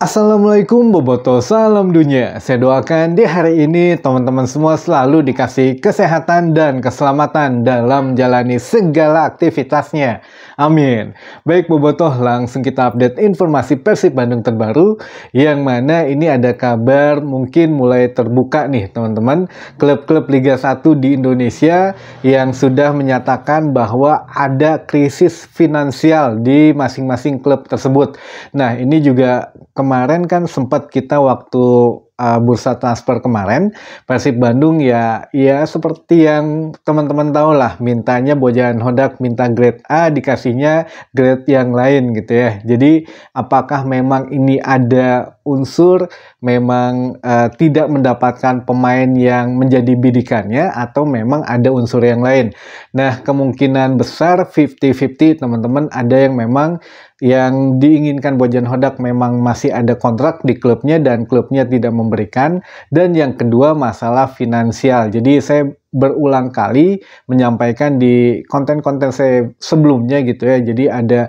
Assalamualaikum Boboto, salam dunia. Saya doakan di hari ini teman-teman semua selalu dikasih kesehatan dan keselamatan dalam menjalani segala aktivitasnya. Amin. Baik Boboto, langsung kita update informasi Persib Bandung terbaru yang mana ini ada kabar mungkin mulai terbuka nih teman-teman. Klub-klub Liga 1 di Indonesia yang sudah menyatakan bahwa ada krisis finansial di masing-masing klub tersebut. Nah, ini juga kemarin kemarin kan sempat kita waktu uh, bursa transfer kemarin Persib Bandung ya ya seperti yang teman-teman tahu lah mintanya Bojan Hodak minta grade A dikasihnya grade yang lain gitu ya. Jadi apakah memang ini ada unsur memang uh, tidak mendapatkan pemain yang menjadi bidikannya atau memang ada unsur yang lain. Nah, kemungkinan besar 50-50 teman-teman ada yang memang yang diinginkan Bojan Hodak memang masih ada kontrak di klubnya dan klubnya tidak memberikan dan yang kedua masalah finansial. Jadi saya berulang kali menyampaikan di konten-konten saya sebelumnya gitu ya. Jadi ada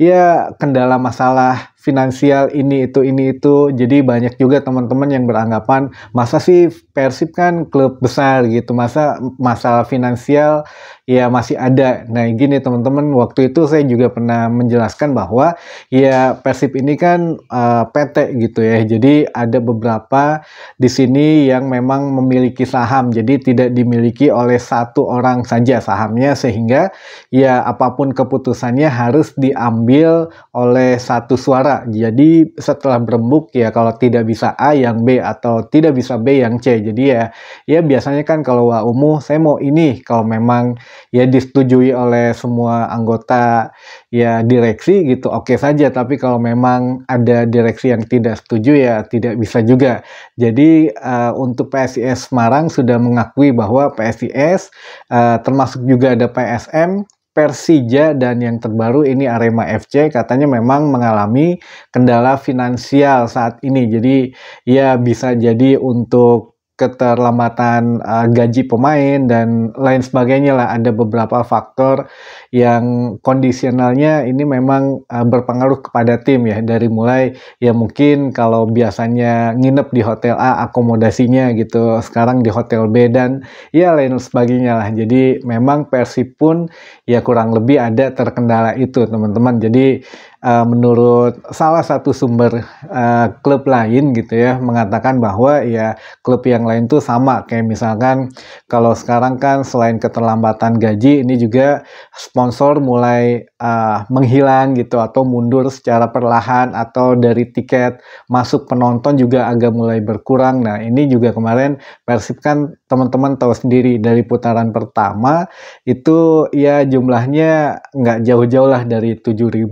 ya kendala masalah finansial ini itu ini itu. Jadi banyak juga teman-teman yang beranggapan masa sih Persib kan klub besar gitu. Masa masalah finansial ya masih ada. Nah, gini teman-teman, waktu itu saya juga pernah menjelaskan bahwa ya Persib ini kan uh, eh, PT gitu ya. Jadi ada beberapa di sini yang memang memiliki saham. Jadi tidak dimiliki dimiliki oleh satu orang saja sahamnya sehingga ya apapun keputusannya harus diambil oleh satu suara. Jadi setelah berembuk ya kalau tidak bisa A yang B atau tidak bisa B yang C. Jadi ya ya biasanya kan kalau umum saya mau ini kalau memang ya disetujui oleh semua anggota ya direksi gitu oke okay saja tapi kalau memang ada direksi yang tidak setuju ya tidak bisa juga. Jadi uh, untuk PSIS Semarang sudah mengakui bahwa PSIS, uh, eh, termasuk juga ada PSM, Persija dan yang terbaru ini Arema FC katanya memang mengalami kendala finansial saat ini. Jadi ya bisa jadi untuk keterlambatan uh, gaji pemain dan lain sebagainya lah ada beberapa faktor yang kondisionalnya ini memang uh, berpengaruh kepada tim ya dari mulai ya mungkin kalau biasanya nginep di hotel A akomodasinya gitu sekarang di hotel B dan ya lain sebagainya lah jadi memang Persib pun ya kurang lebih ada terkendala itu teman-teman jadi uh, menurut salah satu sumber uh, klub lain gitu ya mengatakan bahwa ya klub yang lain tuh sama kayak misalkan kalau sekarang kan selain keterlambatan gaji ini juga sponsor mulai uh, menghilang gitu atau mundur secara perlahan atau dari tiket masuk penonton juga agak mulai berkurang. Nah, ini juga kemarin Persib kan teman-teman tahu sendiri dari putaran pertama itu ya jumlahnya nggak jauh-jauh lah dari 7.000,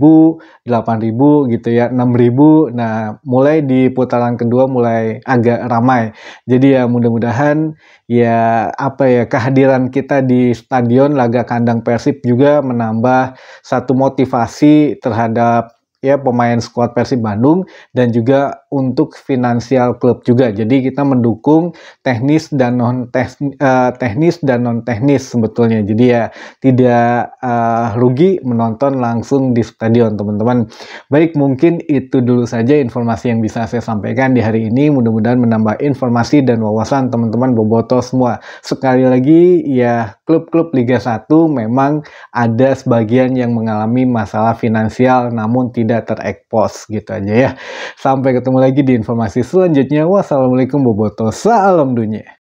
8.000 gitu ya, 6.000. Nah, mulai di putaran kedua mulai agak ramai. Jadi ya mudah-mudahan ya apa ya kehadiran kita di stadion laga kandang Persib juga menambah satu motivasi terhadap ya pemain skuad Persib Bandung dan juga untuk finansial klub juga. Jadi kita mendukung teknis dan non eh, -teknis, dan non teknis sebetulnya. Jadi ya tidak uh, rugi menonton langsung di stadion teman-teman. Baik mungkin itu dulu saja informasi yang bisa saya sampaikan di hari ini. Mudah-mudahan menambah informasi dan wawasan teman-teman boboto semua. Sekali lagi ya klub-klub Liga 1 memang ada sebagian yang mengalami masalah finansial namun tidak tidak terekspos gitu aja ya. Sampai ketemu lagi di informasi selanjutnya. Wassalamualaikum boboto. Salam dunia.